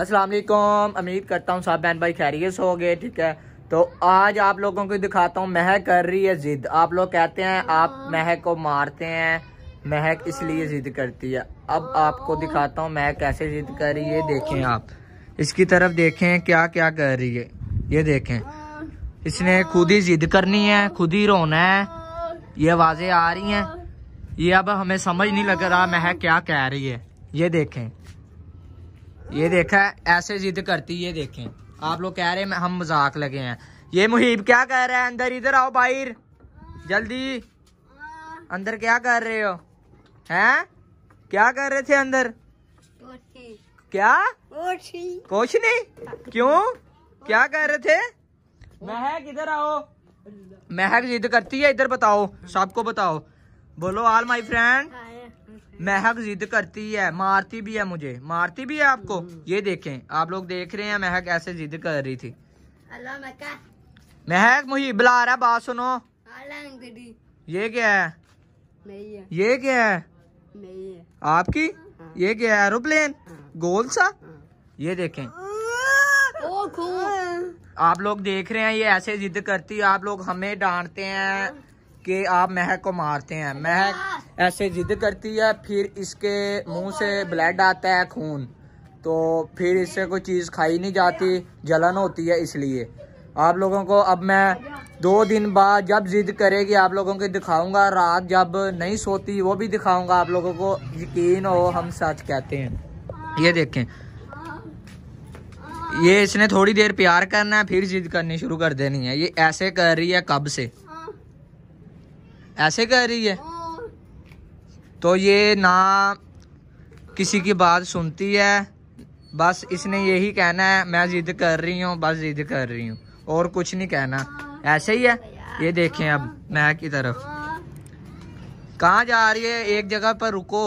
असलम उम्मीद करता हूँ साहब बहन भाई खैरियत हो गए ठीक है तो आज आप लोगों को दिखाता हूँ महक कर रही है ज़िद आप लोग कहते हैं आप हाँ। महक को मारते हैं महक इसलिए हाँ। ज़िद करती है अब आपको हाँ। दिखाता हूँ महक कैसे ज़िद कर रही है देखें आप इसकी तरफ देखें क्या क्या कर रही है ये देखें इसने खुद ही ज़िद करनी है खुद ही रोना है ये आवाज़ें आ रही हैं ये अब हमें समझ नहीं लग रहा महक क्या कह रही है ये देखें ये देखा ऐसे जिद करती ये देखें आप लोग कह रहे हैं हम मजाक लगे हैं ये मुहिब क्या कह रहा है अंदर इधर आओ बाहर जल्दी अंदर क्या कर रहे हो हैं क्या कर रहे थे अंदर क्या कुछ नहीं क्यों क्या कर रहे थे महक इधर आओ महक जिद करती है इधर बताओ सबको बताओ बोलो ऑल माई फ्रेंड महक जिद करती है मारती भी है मुझे मारती भी है आपको ये देखें आप लोग देख रहे हैं महक ऐसे जिद कर रही थी महक मुझे बुला रहा बात सुनो ये क्या है ये क्या है आपकी हाँ। ये क्या है एरोप्लेन हाँ। गोल सा हाँ। ये देखें आप लोग देख रहे हैं ये ऐसे जिद करती है आप लोग हमें डांटते हैं कि आप महक को मारते हैं महक ऐसे जिद करती है फिर इसके मुंह से ब्लड आता है खून तो फिर इससे कोई चीज़ खाई नहीं जाती जलन होती है इसलिए आप लोगों को अब मैं दो दिन बाद जब जिद करेगी आप लोगों को दिखाऊंगा रात जब नहीं सोती वो भी दिखाऊंगा आप लोगों को यकीन हो हम सच कहते हैं ये देखें ये इसने थोड़ी देर प्यार करना है फिर जिद करनी शुरू कर देनी है ये ऐसे कर रही है कब से ऐसे कर रही है तो ये ना किसी की बात सुनती है बस इसने यही कहना है मैं जिद कर रही हूँ बस जिद कर रही हूँ और कुछ नहीं कहना ऐसे ही है ये देखें अब मैं की तरफ कहाँ जा रही है एक जगह पर रुको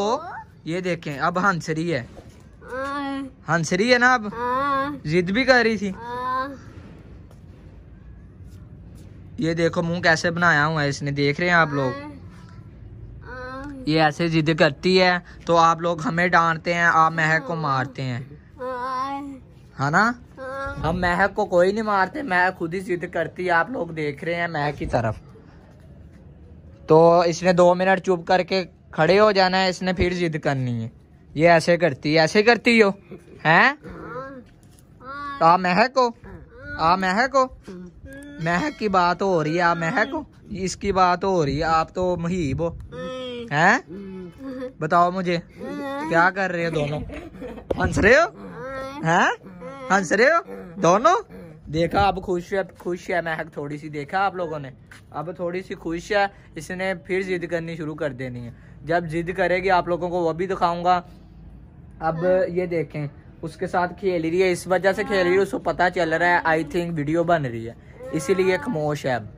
ये देखें अब हंसरी है हंसरी है ना अब जिद भी कर रही थी ये देखो मुंह कैसे बनाया हुआ है इसने देख रहे हैं आप लोग ये ऐसे जिद करती है तो आप लोग हमें डांटते हैं आप महक को मारते हैं है ना हम महक को कोई नहीं मारते महक खुद ही जिद करती है आप लोग देख रहे हैं महक की तरफ तो इसने दो मिनट चुप करके खड़े हो जाना है इसने फिर जिद करनी है ये ऐसे करती है ऐसे करती हो है आ महक को महको महक महक की बात हो रही है आप महको इसकी बात हो रही है आप तो महीब हो हैं हम्म। बताओ मुझे हम्म। क्या कर रहे हो दोनों हंस रहे हो हम्म। हैं हंस रहे हो दोनों देखा अब खुश है खुश है महक थोड़ी सी देखा आप लोगों ने अब थोड़ी सी खुश है इसने फिर जिद करनी शुरू कर देनी है जब जिद करेगी आप लोगों को वो भी दिखाऊंगा अब ये देखें उसके साथ खेल रही है इस वजह से खेल रही है हाँ। उसको पता चल रहा है आई थिंक वीडियो बन रही है इसीलिए हाँ। खामोश है अब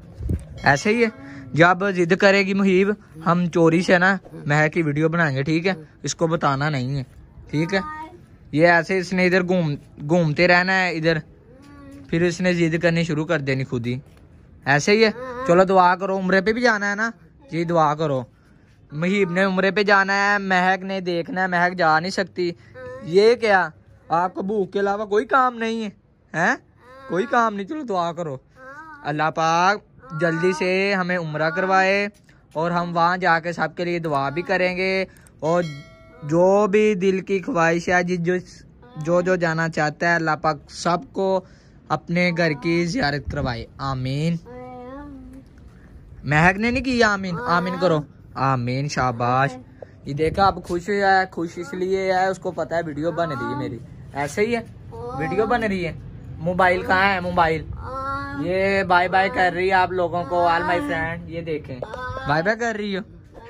ऐसे ही है जब जिद करेगी मुहिब हम चोरी से ना मह की वीडियो बनाएंगे ठीक है इसको बताना नहीं है ठीक है ये ऐसे इसने इधर घूम घूमते रहना है इधर फिर इसने जिद करनी शुरू कर देनी खुद ही ऐसे ही है चलो दुआ करो उम्र पे भी जाना है ना जी दुआ करो महीब ने उम्र पे जाना है महक ने देखना है महक जा नहीं सकती ये क्या आपको भूख के अलावा कोई काम नहीं है हैं कोई काम नहीं चलो दुआ करो अल्लाह पाक जल्दी से हमें उम्र करवाए और हम वहाँ जाके सब के लिए दुआ भी करेंगे और जो भी दिल की ख्वाहिश है जिस जो जो जो जाना चाहता है अल्लाह पाक सबको अपने घर की जियारत करवाए आमीन महक ने नहीं की आमीन आमीन करो आमीन शाबाश ये देखा आप खुश है खुश इसलिए है उसको पता है वीडियो बन रही है मेरी ऐसे ही है वीडियो बन रही है मोबाइल कहाँ है मोबाइल ये बाय बाय कर रही है आप लोगों को ऑल माय फ्रेंड ये देखें बाय बाय कर रही हो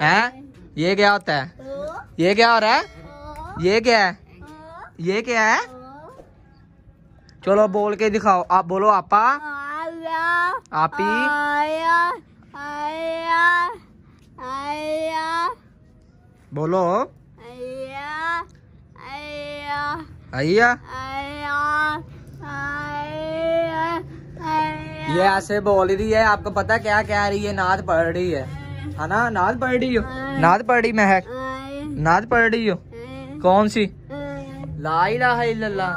हैं ये क्या होता है ये क्या हो रहा है ये क्या है ये क्या है चलो बोल के दिखाओ आप बोलो आपा आपी बोलो अय्या अय्या ये ऐसे बोल रही है आपको पता क्या कह रही है नाद पढ़ रही है है ना नाद पढ़ रही हो नाद पढ़ रही महक नाद पढ़ रही हो कौन सी लाई ला इलाहा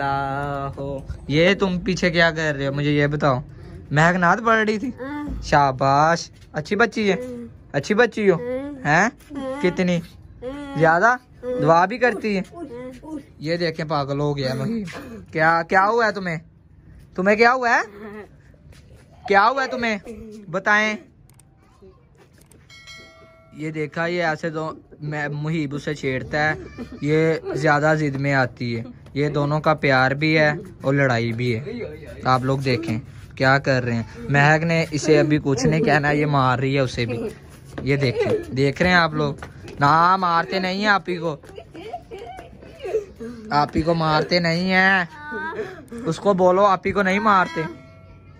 ला हो ये तुम पीछे क्या कर रहे हो मुझे ये बताओ महकनाथ पढ़ रही थी हम्म। शाबाश अच्छी बच्ची है हम्म। अच्छी बच्ची हो हम्म। है कितनी ज्यादा दुआ भी करती है ये देखे पागल हो गया मैं क्या क्या हुआ है तुम्हें तुम्हें क्या हुआ है क्या हुआ है तुम्हें बताएं ये देखा ये ऐसे दो मैं मुहिब उसे छेड़ता है ये ज़्यादा जिद में आती है ये दोनों का प्यार भी है और लड़ाई भी है आप लोग देखें क्या कर रहे हैं महक ने इसे अभी कुछ नहीं कहना ये मार रही है उसे भी ये देखें देख रहे हैं आप लोग ना मारते नहीं है आप ही को आप ही को मारते नहीं है उसको बोलो आप ही को नहीं मारते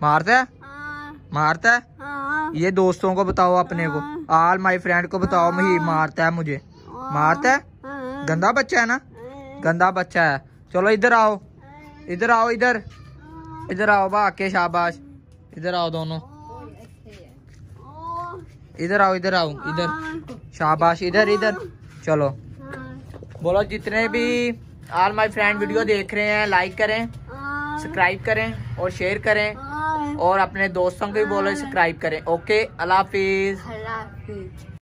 मारता है मारता है ये दोस्तों को बताओ अपने को आल माई फ्रेंड को बताओ ही मारता है मुझे मारता है गंदा बच्चा है ना गंदा बच्चा है चलो इधर आओ इधर आओ इधर इधर आओ बाके शाबाश इधर आओ दोनों इधर आओ इधर आओ इधर शाबाश इधर इधर चलो बोलो जितने भी आल माय फ्रेंड वीडियो देख रहे हैं लाइक करें सब्सक्राइब करें और शेयर करें और अपने दोस्तों को भी बोलो सब्सक्राइब करें ओके अल्लाह हाफिज़